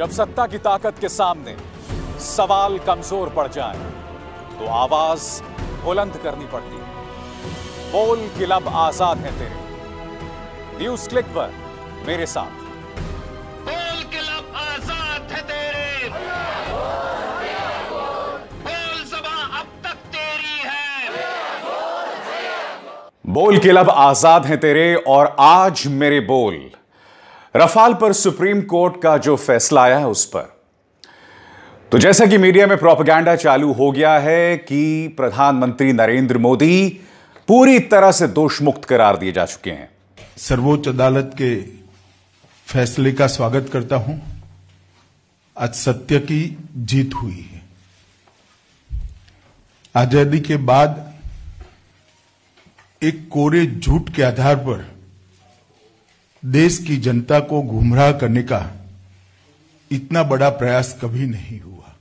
जब सत्ता की ताकत के सामने सवाल कमजोर पड़ जाए तो आवाज बुलंद करनी पड़ती है बोल लब आजाद है तेरे न्यूज क्लिक पर मेरे साथ बोल के आजाद है तेरे अब तक तेरी है बोल आजाद है तेरे और आज मेरे बोल रफाल पर सुप्रीम कोर्ट का जो फैसला आया है उस पर तो जैसा कि मीडिया में प्रोपगैंडा चालू हो गया है कि प्रधानमंत्री नरेंद्र मोदी पूरी तरह से दोष मुक्त करार दिए जा चुके हैं सर्वोच्च अदालत के फैसले का स्वागत करता हूं आज सत्य की जीत हुई है आजादी के बाद एक कोरे झूठ के आधार पर देश की जनता को गुमराह करने का इतना बड़ा प्रयास कभी नहीं हुआ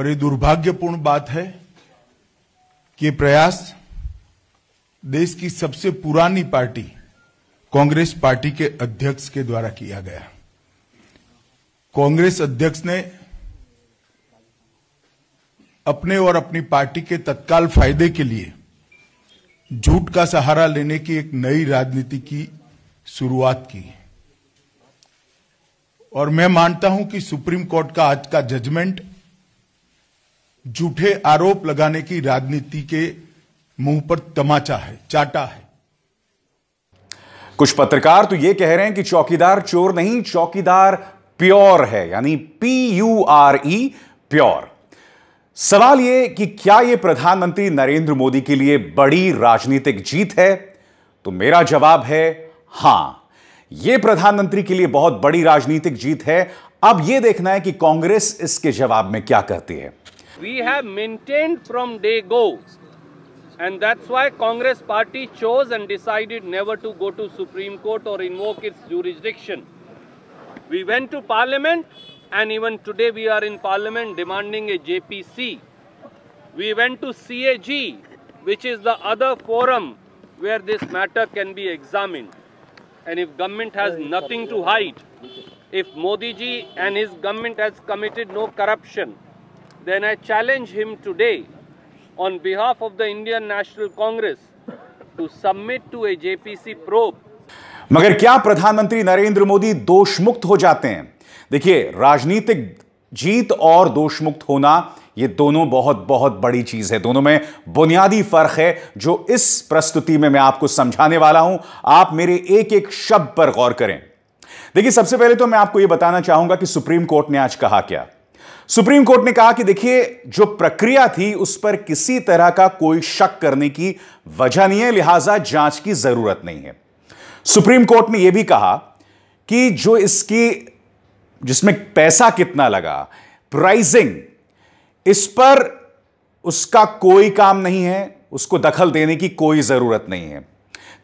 और ये दुर्भाग्यपूर्ण बात है कि प्रयास देश की सबसे पुरानी पार्टी कांग्रेस पार्टी के अध्यक्ष के द्वारा किया गया कांग्रेस अध्यक्ष ने अपने और अपनी पार्टी के तत्काल फायदे के लिए झूठ का सहारा लेने की एक नई राजनीति की शुरुआत की और मैं मानता हूं कि सुप्रीम कोर्ट का आज का जजमेंट झूठे आरोप लगाने की राजनीति के मुंह पर तमाचा है चाटा है कुछ पत्रकार तो ये कह रहे हैं कि चौकीदार चोर नहीं चौकीदार प्योर है यानी P U R E pure सवाल यह कि क्या यह प्रधानमंत्री नरेंद्र मोदी के लिए बड़ी राजनीतिक जीत है तो मेरा जवाब है हां यह प्रधानमंत्री के लिए बहुत बड़ी राजनीतिक जीत है अब यह देखना है कि कांग्रेस इसके जवाब में क्या करती है we have maintained from day go and that's why congress party chose and decided never to go to supreme court or invoke its jurisdiction we went to parliament and even today we are in parliament demanding a JPC. We went to CAG, which is the other forum where this matter can be examined. And if government has nothing to hide, if Modi ji and his government has committed no corruption, then I challenge him today on behalf of the Indian National Congress to submit to a JPC probe. मगर क्या प्रधानमंत्री नरेंद्र मोदी दोष हो जाते हैं देखिए राजनीतिक जीत और दोषमुक्त होना ये दोनों बहुत बहुत बड़ी चीज है दोनों में बुनियादी फर्क है जो इस प्रस्तुति में मैं आपको समझाने वाला हूं आप मेरे एक एक शब्द पर गौर करें देखिए सबसे पहले तो मैं आपको यह बताना चाहूंगा कि सुप्रीम कोर्ट ने आज कहा क्या सुप्रीम कोर्ट ने कहा कि देखिए जो प्रक्रिया थी उस पर किसी तरह का कोई शक करने की वजह नहीं है लिहाजा जांच की जरूरत नहीं है सुप्रीम कोर्ट ने यह भी कहा कि जो इसकी जिसमें पैसा कितना लगा प्राइसिंग इस पर उसका कोई काम नहीं है उसको दखल देने की कोई जरूरत नहीं है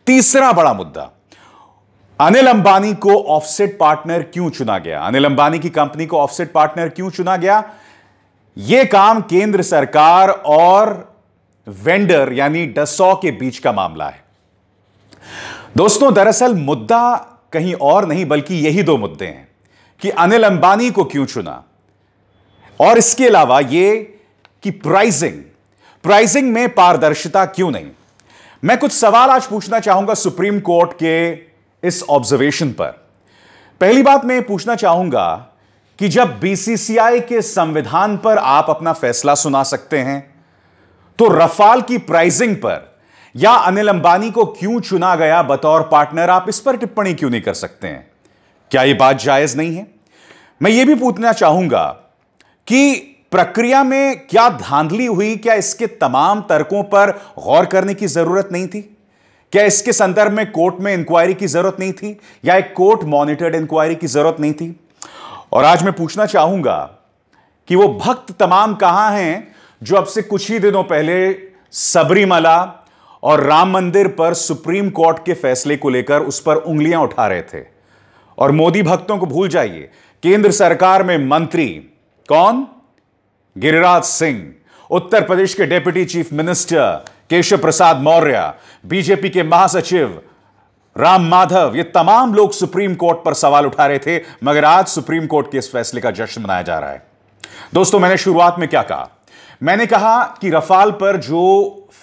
तीसरा बड़ा मुद्दा अनिल अंबानी को ऑफसेट पार्टनर क्यों चुना गया अनिल अंबानी की कंपनी को ऑफसेट पार्टनर क्यों चुना गया यह काम केंद्र सरकार और वेंडर यानी डसो के बीच का मामला है दोस्तों दरअसल मुद्दा कहीं और नहीं बल्कि यही दो मुद्दे हैं कि अनिल अंबानी को क्यों चुना और इसके अलावा ये कि प्राइसिंग प्राइसिंग में पारदर्शिता क्यों नहीं मैं कुछ सवाल आज पूछना चाहूंगा सुप्रीम कोर्ट के इस ऑब्जर्वेशन पर पहली बात मैं पूछना चाहूंगा कि जब बीसीसीआई के संविधान पर आप अपना फैसला सुना सकते हैं तो रफाल की प्राइसिंग पर या अनिल अंबानी को क्यों चुना गया बतौर पार्टनर आप इस पर टिप्पणी क्यों नहीं कर सकते हैं क्या ये बात जायज नहीं है मैं ये भी पूछना चाहूंगा कि प्रक्रिया में क्या धांधली हुई क्या इसके तमाम तर्कों पर गौर करने की जरूरत नहीं थी क्या इसके संदर्भ में कोर्ट में इंक्वायरी की जरूरत नहीं थी या एक कोर्ट मॉनिटर्ड इंक्वायरी की जरूरत नहीं थी और आज मैं पूछना चाहूंगा कि वो भक्त तमाम कहां हैं जो अब से कुछ ही दिनों पहले सबरीमला और राम मंदिर पर सुप्रीम कोर्ट के फैसले को लेकर उस पर उंगलियां उठा रहे थे और मोदी भक्तों को भूल जाइए केंद्र सरकार में मंत्री कौन गिरिराज सिंह उत्तर प्रदेश के deputy chief minister Keshav Prasad Maurya BJP के महासचिव राम माधव ये तमाम लोग सुप्रीम कोर्ट पर सवाल उठा रहे थे मगर आज सुप्रीम कोर्ट के इस फैसले का जश्न मनाया जा रहा है दोस्तों मैंने शुरुआत में क्या कहा मैंने कहा कि रफाल पर जो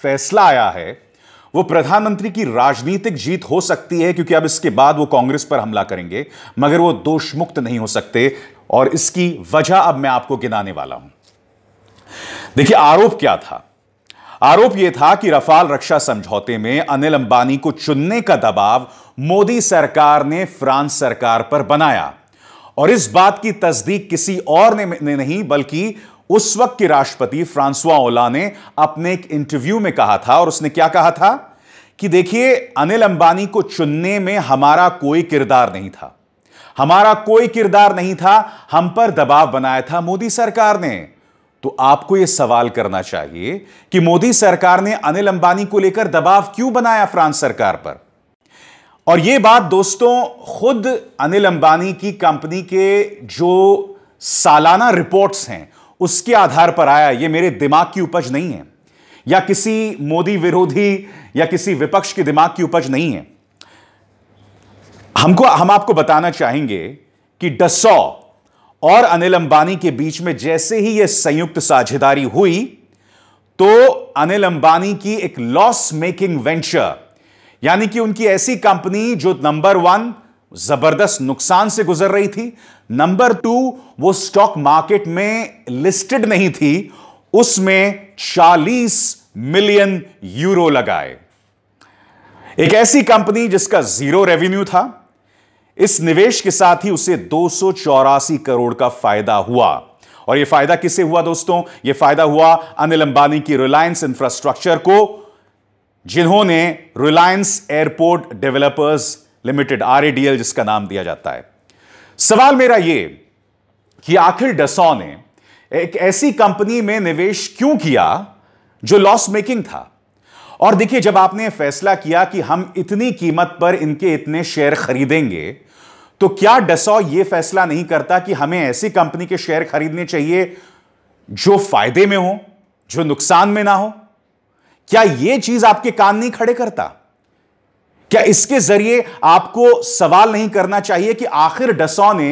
फैसला आया है वो प्रधानमंत्री की राजनीतिक जीत हो सकती है क्योंकि अब इसके बाद वो कांग्रेस पर हमला करेंगे मगर वो दोष मुक्त नहीं हो सकते और इसकी वजह अब मैं आपको गिनाने वाला हूं देखिए आरोप क्या था आरोप यह था कि रफाल रक्षा समझौते में अनिल अंबानी को चुनने का दबाव मोदी सरकार ने फ्रांस सरकार पर बनाया और इस बात की तस्दीक किसी और ने नहीं बल्कि उस वक्त के राष्ट्रपति फ्रांसुआ ओला ने अपने एक इंटरव्यू में कहा था और उसने क्या कहा था कि देखिए अनिल अंबानी को चुनने में हमारा कोई किरदार नहीं था हमारा कोई किरदार नहीं था हम पर दबाव बनाया था मोदी सरकार ने तो आपको यह सवाल करना चाहिए कि मोदी सरकार ने अनिल अंबानी को लेकर दबाव क्यों बनाया फ्रांस सरकार पर और यह बात दोस्तों खुद अनिल अंबानी की कंपनी के जो सालाना रिपोर्ट्स हैं उसके आधार पर आया ये मेरे दिमाग की उपज नहीं है या किसी मोदी विरोधी या किसी विपक्ष के दिमाग की उपज नहीं है हमको हम आपको बताना चाहेंगे कि डसौ और अनिल अंबानी के बीच में जैसे ही यह संयुक्त साझेदारी हुई तो अनिल अंबानी की एक लॉस मेकिंग वेंचर यानी कि उनकी ऐसी कंपनी जो नंबर वन जबरदस्त नुकसान से गुजर रही थी नंबर टू वो स्टॉक मार्केट में लिस्टेड नहीं थी उसमें 40 मिलियन यूरो लगाए एक ऐसी कंपनी जिसका जीरो रेवेन्यू था इस निवेश के साथ ही उसे दो करोड़ का फायदा हुआ और यह फायदा किसे हुआ दोस्तों यह फायदा हुआ अनिल अंबानी की रिलायंस इंफ्रास्ट्रक्चर को जिन्होंने Reliance Airport Developers Limited RADL जिसका नाम दिया जाता है सवाल मेरा यह कि आखिर डसौ ने एक ऐसी कंपनी में निवेश क्यों किया जो लॉस मेकिंग था और देखिए जब आपने फैसला किया कि हम इतनी कीमत पर इनके इतने शेयर खरीदेंगे तो क्या डसौ यह फैसला नहीं करता कि हमें ऐसी कंपनी के शेयर खरीदने चाहिए जो फायदे में हो जो नुकसान में ना हो क्या यह चीज आपके कान नहीं खड़े करता क्या इसके जरिए आपको सवाल नहीं करना चाहिए कि आखिर डसौ ने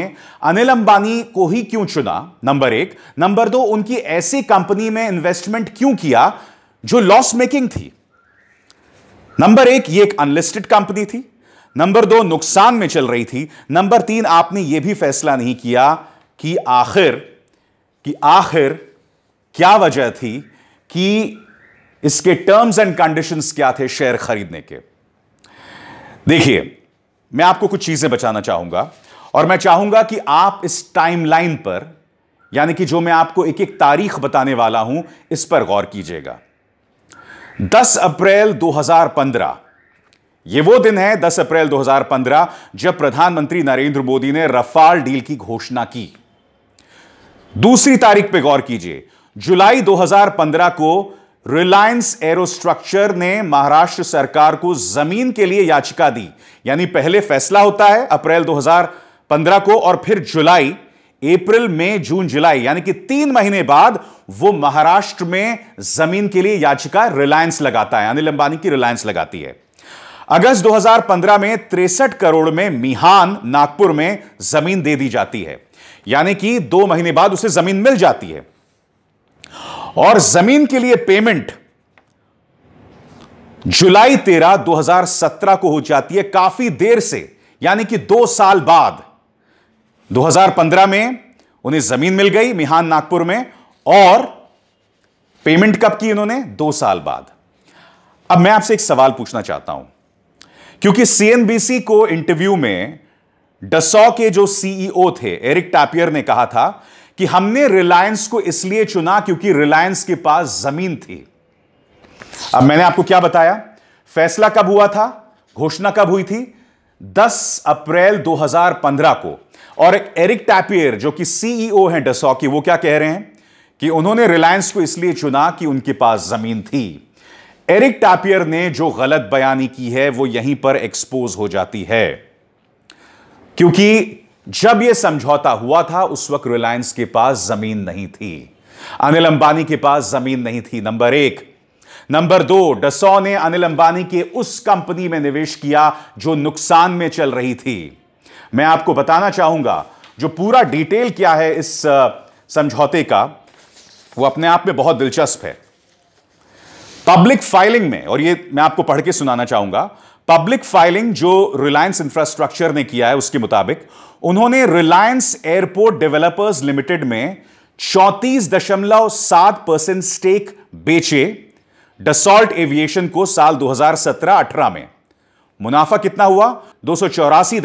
अनिल अंबानी को ही क्यों चुना नंबर एक नंबर दो उनकी ऐसी कंपनी में इन्वेस्टमेंट क्यों किया जो लॉस मेकिंग थी नंबर एक ये एक अनलिस्टेड कंपनी थी नंबर दो नुकसान में चल रही थी नंबर तीन आपने यह भी फैसला नहीं किया कि आखिर कि आखिर क्या वजह थी कि इसके टर्म्स एंड कंडीशंस क्या थे शेयर खरीदने के देखिए मैं आपको कुछ चीजें बचाना चाहूंगा और मैं चाहूंगा कि आप इस टाइमलाइन पर यानी कि जो मैं आपको एक एक तारीख बताने वाला हूं इस पर गौर कीजिएगा 10 अप्रैल 2015 ये वो दिन है 10 अप्रैल 2015 जब प्रधानमंत्री नरेंद्र मोदी ने रफाल डील की घोषणा की दूसरी तारीख पे गौर कीजिए जुलाई 2015 को रिलायंस एरोस्ट्रक्चर ने महाराष्ट्र सरकार को जमीन के लिए याचिका दी यानी पहले फैसला होता है अप्रैल 2015 को और फिर जुलाई अप्रैल मई जून जुलाई यानी कि तीन महीने बाद वो महाराष्ट्र में जमीन के लिए याचिका रिलायंस लगाता है अनिल अंबानी की रिलायंस लगाती है अगस्त 2015 में तिरसठ करोड़ में मिहान नागपुर में जमीन दे दी जाती है यानी कि दो महीने बाद उसे जमीन मिल जाती है और जमीन के लिए पेमेंट जुलाई 13 2017 को हो जाती है काफी देर से यानी कि दो साल बाद 2015 में उन्हें जमीन मिल गई मिहान नागपुर में और पेमेंट कब की इन्होंने दो साल बाद अब मैं आपसे एक सवाल पूछना चाहता हूं क्योंकि सीएनबीसी को इंटरव्यू में डसौ के जो सीईओ e थे एरिक टापियर ने कहा था कि हमने रिलायंस को इसलिए चुना क्योंकि रिलायंस के पास जमीन थी अब मैंने आपको क्या बताया फैसला कब हुआ था घोषणा कब हुई थी 10 अप्रैल 2015 को और एरिक टैपियर जो कि सीईओ e हैं डसॉ की वो क्या कह रहे हैं कि उन्होंने रिलायंस को इसलिए चुना कि उनके पास जमीन थी एरिक टापियर ने जो गलत बयानी की है वो यहीं पर एक्सपोज हो जाती है क्योंकि जब यह समझौता हुआ था उस वक्त रिलायंस के पास जमीन नहीं थी अनिल अंबानी के पास जमीन नहीं थी नंबर एक नंबर दो डसो ने अनिल अंबानी के उस कंपनी में निवेश किया जो नुकसान में चल रही थी मैं आपको बताना चाहूंगा जो पूरा डिटेल क्या है इस समझौते का वो अपने आप में बहुत दिलचस्प है पब्लिक फाइलिंग में और ये मैं आपको पढ़ के सुनाना चाहूंगा पब्लिक फाइलिंग जो रिलायंस इंफ्रास्ट्रक्चर ने किया है उसके मुताबिक उन्होंने रिलायंस एयरपोर्ट डेवलपर्स लिमिटेड में चौंतीस दशमलव सात परसेंट स्टेक बेचे डसॉल्ट एविएशन को साल 2017-18 में मुनाफा कितना हुआ दो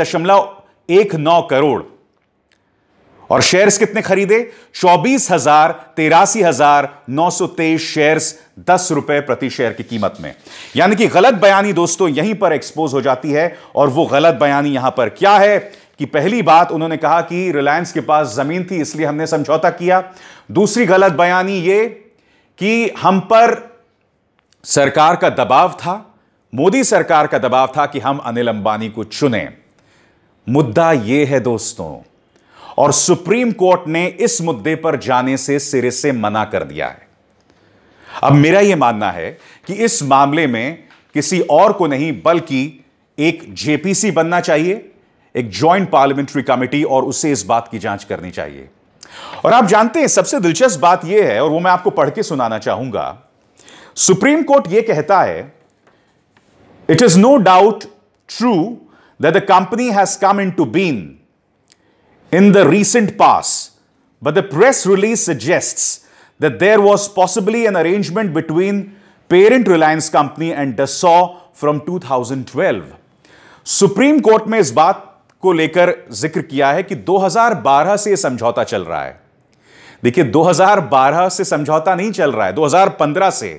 दशमलव एक नौ करोड़ और शेयर्स कितने खरीदे चौबीस हजार तेरासी हजार नौ सौ तेईस शेयर्स दस रुपए प्रति शेयर की कीमत में यानी कि गलत बयानी दोस्तों यहीं पर एक्सपोज हो जाती है और वो गलत बयानी यहां पर क्या है कि पहली बात उन्होंने कहा कि रिलायंस के पास जमीन थी इसलिए हमने समझौता किया दूसरी गलत बयानी ये कि हम पर सरकार का दबाव था मोदी सरकार का दबाव था कि हम अनिल अंबानी को चुने मुद्दा यह है दोस्तों और सुप्रीम कोर्ट ने इस मुद्दे पर जाने से सिरे से मना कर दिया है अब मेरा यह मानना है कि इस मामले में किसी और को नहीं बल्कि एक जेपीसी बनना चाहिए एक ज्वाइंट पार्लियामेंट्री कमेटी और उसे इस बात की जांच करनी चाहिए और आप जानते हैं सबसे दिलचस्प बात यह है और वो मैं आपको पढ़ के सुनाना चाहूंगा सुप्रीम कोर्ट यह कहता है it is no doubt true that the company has come in to been in the recent past, but the press release suggests that there was possibly an arrangement between parent Reliance Company and Dassault from 2012 Supreme Court में इस बात को लेकर जिक्र किया है कि 2012 से यह समझौता चल रहा है देखिए 2012 से समझौता नहीं चल रहा है 2015 से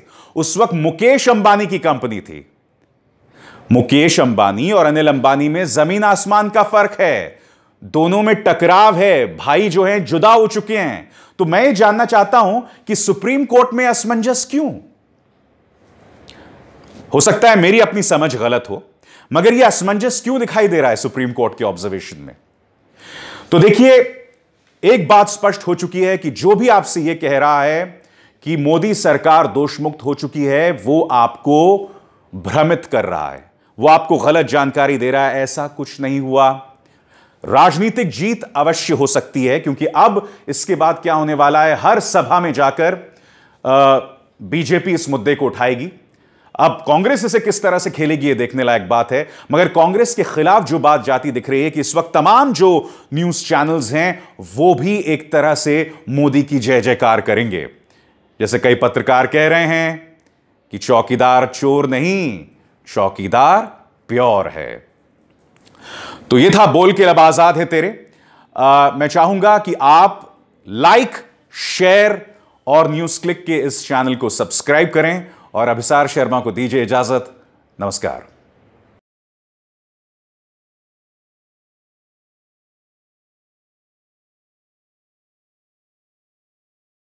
उस वक्त मुकेश अंबानी की कंपनी थी मुकेश अंबानी और अनिल अंबानी में जमीन आसमान का फर्क है दोनों में टकराव है भाई जो है जुदा हो चुके हैं तो मैं ये जानना चाहता हूं कि सुप्रीम कोर्ट में असमंजस क्यों हो सकता है मेरी अपनी समझ गलत हो मगर यह असमंजस क्यों दिखाई दे रहा है सुप्रीम कोर्ट के ऑब्जर्वेशन में तो देखिए एक बात स्पष्ट हो चुकी है कि जो भी आपसे यह कह रहा है कि मोदी सरकार दोषमुक्त हो चुकी है वो आपको भ्रमित कर रहा है वो आपको गलत जानकारी दे रहा है ऐसा कुछ नहीं हुआ राजनीतिक जीत अवश्य हो सकती है क्योंकि अब इसके बाद क्या होने वाला है हर सभा में जाकर बीजेपी इस मुद्दे को उठाएगी अब कांग्रेस इसे किस तरह से खेलेगी ये देखने लायक बात है मगर कांग्रेस के खिलाफ जो बात जाती दिख रही है कि इस वक्त तमाम जो न्यूज चैनल्स हैं वो भी एक तरह से मोदी की जय जयकार करेंगे जैसे कई पत्रकार कह रहे हैं कि चौकीदार चोर नहीं चौकीदार प्योर है तो ये था बोल के लब आजाद है तेरे आ, मैं चाहूंगा कि आप लाइक शेयर और न्यूज क्लिक के इस चैनल को सब्सक्राइब करें और अभिसार शर्मा को दीजिए इजाजत नमस्कार